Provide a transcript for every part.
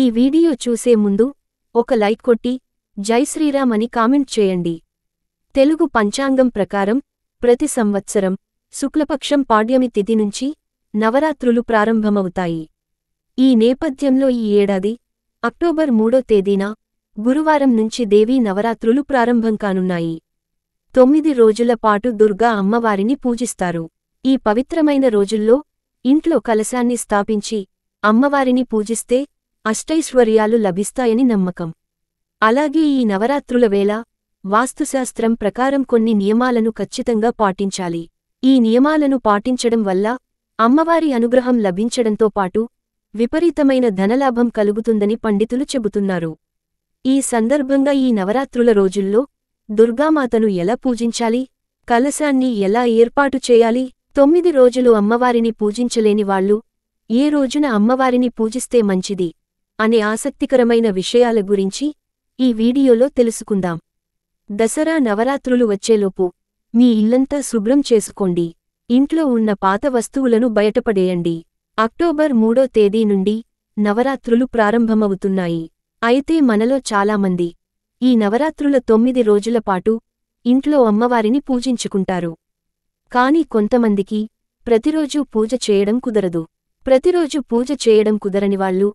ఈ వీడియో చూసే ముందు ఒక లైక్ కొట్టి జై శ్రీరామ్ అని కామెంట్ చేయండి తెలుగు పంచాంగం ప్రకారం ప్రతి సంవత్సరం శుక్లపక్షం పాడ్యమి తిథి నుంచి నవరాత్రులు ప్రారంభమవుతాయి ఈ నేపథ్యంలో ఈ ఏడాది అక్టోబర్ మూడో తేదీన గురువారం నుంచి దేవీ నవరాత్రులు ప్రారంభం కానున్నాయి తొమ్మిది రోజుల పాటు దుర్గా అమ్మవారిని పూజిస్తారు ఈ పవిత్రమైన రోజుల్లో ఇంట్లో కలశాన్ని స్థాపించి అమ్మవారిని పూజిస్తే అష్టైశ్వర్యాలు లభిస్తాయని నమ్మకం అలాగే ఈ నవరాత్రుల వేళ వాస్తుశాస్త్రం ప్రకారం కొన్ని నియమాలను ఖచ్చితంగా పాటించాలి ఈ నియమాలను పాటించడం వల్ల అమ్మవారి అనుగ్రహం లభించడంతో పాటు విపరీతమైన ధనలాభం కలుగుతుందని పండితులు చెబుతున్నారు ఈ సందర్భంగా ఈ నవరాత్రుల రోజుల్లో దుర్గామాతను ఎలా పూజించాలి కలశాన్ని ఎలా ఏర్పాటు చేయాలి తొమ్మిది రోజులు అమ్మవారిని పూజించలేని వాళ్లు ఏ రోజున అమ్మవారిని పూజిస్తే మంచిది అనే ఆసక్తికరమైన విషయాల గురించి ఈ వీడియోలో తెలుసుకుందాం దసరా నవరాత్రులు వచ్చేలోపు మీ ఇల్లంతా శుభ్రం చేసుకోండి ఇంట్లో ఉన్న పాత వస్తువులను బయటపడేయండి అక్టోబర్ మూడో తేదీ నుండి నవరాత్రులు ప్రారంభమవుతున్నాయి అయితే మనలో చాలామంది ఈ నవరాత్రుల తొమ్మిది రోజుల పాటు ఇంట్లో అమ్మవారిని పూజించుకుంటారు కాని కొంతమందికి ప్రతిరోజూ పూజ చేయడం కుదరదు ప్రతిరోజు పూజ చేయడం కుదరని వాళ్ళు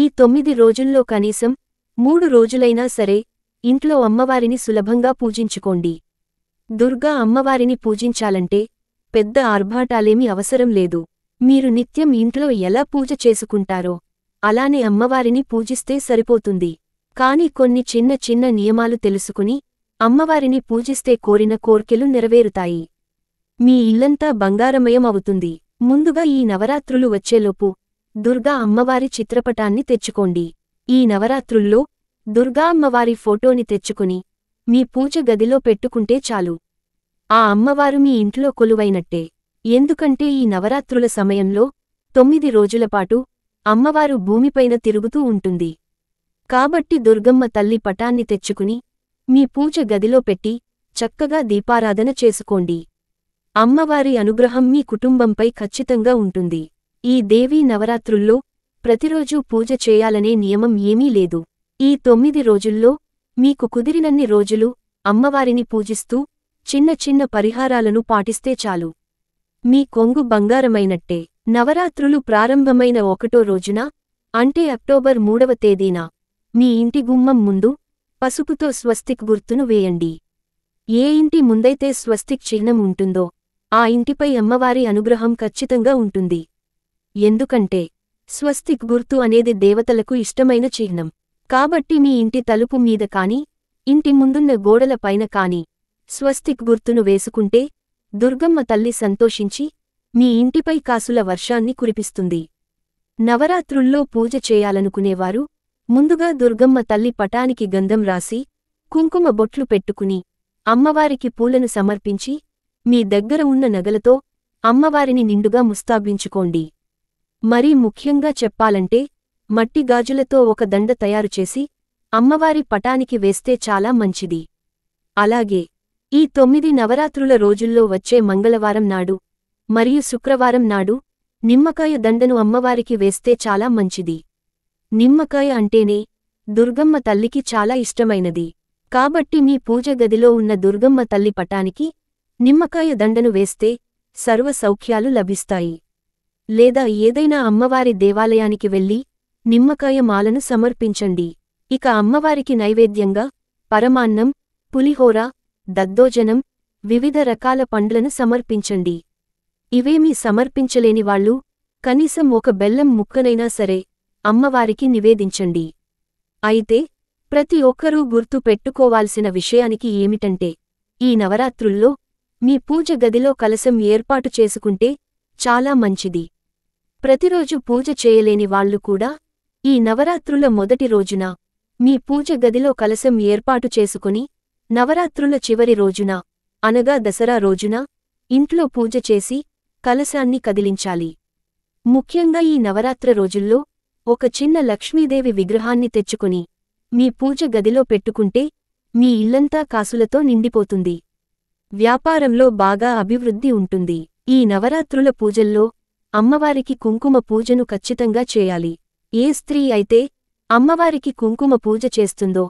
ఈ తొమ్మిది రోజుల్లో కనీసం మూడు రోజులైనా సరే ఇంట్లో అమ్మవారిని సులభంగా పూజించుకోండి దుర్గా అమ్మవారిని పూజించాలంటే పెద్ద ఆర్భాటాలేమీ అవసరం లేదు మీరు నిత్యం ఇంట్లో ఎలా పూజ చేసుకుంటారో అలానే అమ్మవారిని పూజిస్తే సరిపోతుంది కాని కొన్ని చిన్న చిన్న నియమాలు తెలుసుకుని అమ్మవారిని పూజిస్తే కోరిన కోర్కెలు నెరవేరుతాయి మీ ఇల్లంతా బంగారమయం అవుతుంది ముందుగా ఈ నవరాత్రులు వచ్చేలోపు దుర్గా అమ్మవారి చిత్రపటాన్ని తెచ్చుకోండి ఈ నవరాత్రుల్లో దుర్గా అమ్మవారి ఫోటోని తెచ్చుకుని మీ పూజ గదిలో పెట్టుకుంటే చాలు ఆ అమ్మవారు మీ ఇంట్లో కొలువైనట్టే ఎందుకంటే ఈ నవరాత్రుల సమయంలో తొమ్మిది రోజులపాటు అమ్మవారు భూమిపైన తిరుగుతూ ఉంటుంది కాబట్టి దుర్గమ్మ తల్లి పటాన్ని తెచ్చుకుని మీ పూజ గదిలో పెట్టి చక్కగా దీపారాధన చేసుకోండి అమ్మవారి అనుగ్రహం మీ కుటుంబంపై ఖచ్చితంగా ఉంటుంది ఈ దేవీ నవరాత్రుల్లో ప్రతిరోజూ పూజ చేయాలనే నియమం ఏమీ లేదు ఈ తొమ్మిది రోజుల్లో మీకు కుదిరినన్ని రోజులు అమ్మవారిని పూజిస్తూ చిన్న చిన్న పరిహారాలను పాటిస్తే చాలు మీ కొంగు బంగారమైనట్టే నవరాత్రులు ప్రారంభమైన ఒకటో రోజున అంటే అక్టోబర్ మూడవ తేదీన మీ ఇంటి గుమ్మం ముందు పసుపుతో స్వస్తిక్ గుర్తును వేయండి ఏ ఇంటి ముందైతే స్వస్తిక్ చిహ్నం ఉంటుందో ఆ ఇంటిపై అమ్మవారి అనుగ్రహం ఖచ్చితంగా ఉంటుంది ఎందుకంటే స్వస్తిక్ గుర్తు అనేది దేవతలకు ఇష్టమైన చిహ్నం కాబట్టి మీ ఇంటి తలుపు మీద కాని ఇంటి ముందున్న గోడల పైన కాని స్వస్తిక్ గుర్తును వేసుకుంటే దుర్గమ్మ తల్లి సంతోషించి మీ ఇంటిపై కాసుల వర్షాన్ని కురిపిస్తుంది నవరాత్రుల్లో పూజ చేయాలనుకునేవారు ముందుగా దుర్గమ్మ తల్లి పటానికి గంధం రాసి కుంకుమ బొట్లు పెట్టుకుని అమ్మవారికి పూలను సమర్పించి మీ దగ్గర ఉన్న నగలతో అమ్మవారిని నిండుగా ముస్తాబించుకోండి మరీ ముఖ్యంగా చెప్పాలంటే మట్టి గాజులతో ఒక దండ తయారుచేసి అమ్మవారి పటానికి వేస్తే చాలా మంచిది అలాగే ఈ తొమ్మిది నవరాత్రుల రోజుల్లో వచ్చే మంగళవారం నాడు మరియు శుక్రవారం నాడు నిమ్మకాయ దండను అమ్మవారికి వేస్తే చాలా మంచిది నిమ్మకాయ అంటేనే దుర్గమ్మ తల్లికి చాలా ఇష్టమైనది కాబట్టి మీ పూజ గదిలో ఉన్న దుర్గమ్మ తల్లి పటానికి నిమ్మకాయ దండను వేస్తే సర్వ సౌఖ్యాలు లభిస్తాయి లేదా ఏదైనా అమ్మవారి దేవాలయానికి వెళ్లి నిమ్మకాయ మాలను సమర్పించండి ఇక అమ్మవారికి నైవేద్యంగా పరమాన్నం పులిహోర దద్దోజనం వివిధ రకాల పండ్లను సమర్పించండి ఇవేమీ సమర్పించలేని వాళ్లు కనీసం ఒక బెల్లం ముక్కనైనా సరే అమ్మవారికి నివేదించండి అయితే ప్రతి ఒక్కరూ గుర్తు పెట్టుకోవాల్సిన విషయానికి ఏమిటంటే ఈ నవరాత్రుల్లో మీ పూజ గదిలో కలసం ఏర్పాటు చేసుకుంటే చాలా మంచిది ప్రతిరోజు పూజ చేయలేని వాళ్లు కూడా ఈ నవరాత్రుల మొదటి రోజున మీ పూజ గదిలో కలశం ఏర్పాటు చేసుకుని నవరాత్రుల చివరి రోజున అనగా దసరా రోజున ఇంట్లో పూజ చేసి కలశాన్ని కదిలించాలి ముఖ్యంగా ఈ నవరాత్ర రోజుల్లో ఒక చిన్న లక్ష్మీదేవి విగ్రహాన్ని తెచ్చుకుని మీ పూజ గదిలో పెట్టుకుంటే మీ ఇల్లంతా కాసులతో నిండిపోతుంది వ్యాపారంలో బాగా అభివృద్ధి ఉంటుంది ఈ నవరాత్రుల పూజల్లో అమ్మవారికి కుంకుమ పూజను ఖచ్చితంగా చేయాలి ఏ స్త్రీ అయితే అమ్మవారికి కుంకుమ పూజ చేస్తుందో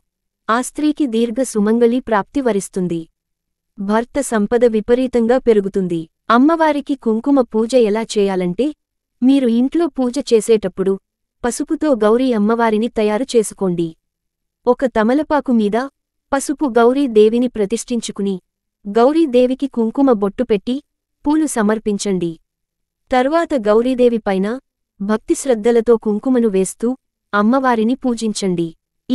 ఆ స్త్రీకి దీర్ఘ సుమంగళి ప్రాప్తి వరిస్తుంది భర్త సంపద విపరీతంగా పెరుగుతుంది అమ్మవారికి కుంకుమ పూజ ఎలా చేయాలంటే మీరు ఇంట్లో పూజ చేసేటప్పుడు పసుపుతో గౌరీ అమ్మవారిని తయారు చేసుకోండి ఒక తమలపాకు మీద పసుపు గౌరీ దేవిని ప్రతిష్ఠించుకుని గౌరీదేవికి కుంకుమ బొట్టు పెట్టి పూలు సమర్పించండి తర్వాత పైన భక్తిశ్రద్ధలతో కుంకుమను వేస్తూ అమ్మవారిని పూజించండి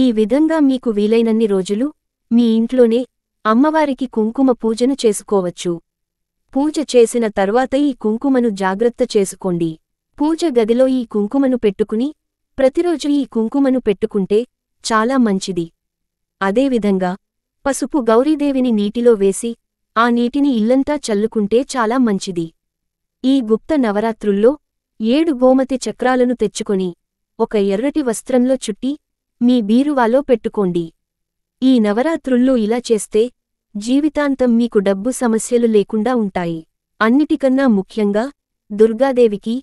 ఈ విధంగా మీకు వీలైనన్ని రోజులు మీ ఇంట్లోనే అమ్మవారికి కుంకుమ పూజను చేసుకోవచ్చు పూజ చేసిన తర్వాత ఈ కుంకుమను జాగ్రత్త చేసుకోండి పూజ గదిలో ఈ కుంకుమను పెట్టుకుని ప్రతిరోజు ఈ కుంకుమను పెట్టుకుంటే చాలా మంచిది అదేవిధంగా పసుపు గౌరీదేవిని నీటిలో వేసి ఆ నీటిని ఇల్లంతా చల్లుకుంటే చాలా మంచిది ఈ గుప్త నవరాత్రుల్లో ఏడు గోమతి చక్రాలను తెచ్చుకొని ఒక ఎర్రటి వస్త్రంలో చుట్టి మీ బీరువాలో పెట్టుకోండి ఈ నవరాత్రుల్లో ఇలా చేస్తే జీవితాంతం మీకు డబ్బు సమస్యలు లేకుండా ఉంటాయి అన్నిటికన్నా ముఖ్యంగా దుర్గాదేవికి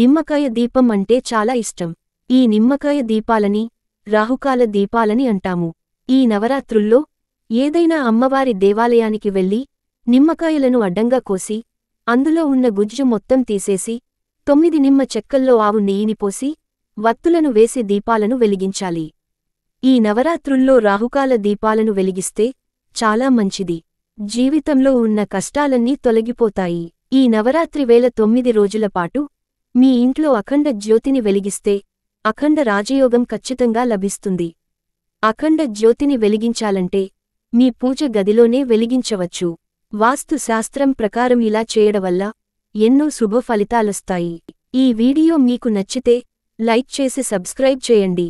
నిమ్మకాయ దీపం అంటే చాలా ఇష్టం ఈ నిమ్మకాయ దీపాలని రాహుకాల దీపాలని అంటాము ఈ నవరాత్రుల్లో ఏదైనా అమ్మవారి దేవాలయానికి వెళ్లి నిమ్మకాయలను అడ్డంగా కోసి అందులో ఉన్న గుజ్జు మొత్తం తీసేసి తొమ్మిది నిమ్మ చెక్కల్లో ఆవు నెయ్యిని పోసి వత్తులను వేసి దీపాలను వెలిగించాలి ఈ నవరాత్రుల్లో రాహుకాల దీపాలను వెలిగిస్తే చాలా మంచిది జీవితంలో ఉన్న కష్టాలన్నీ తొలగిపోతాయి ఈ నవరాత్రి వేల తొమ్మిది రోజులపాటు మీ ఇంట్లో అఖండ జ్యోతిని వెలిగిస్తే అఖండ రాజయోగం ఖచ్చితంగా లభిస్తుంది అఖండ జ్యోతిని వెలిగించాలంటే మీ పూజ గదిలోనే వెలిగించవచ్చు వాస్తు శాస్త్రం ప్రకారం ఇలా చేయడవల్ల ఎన్నో శుభ ఫలితాలొస్తాయి ఈ వీడియో మీకు నచ్చితే లైక్ చేసి సబ్స్క్రైబ్ చేయండి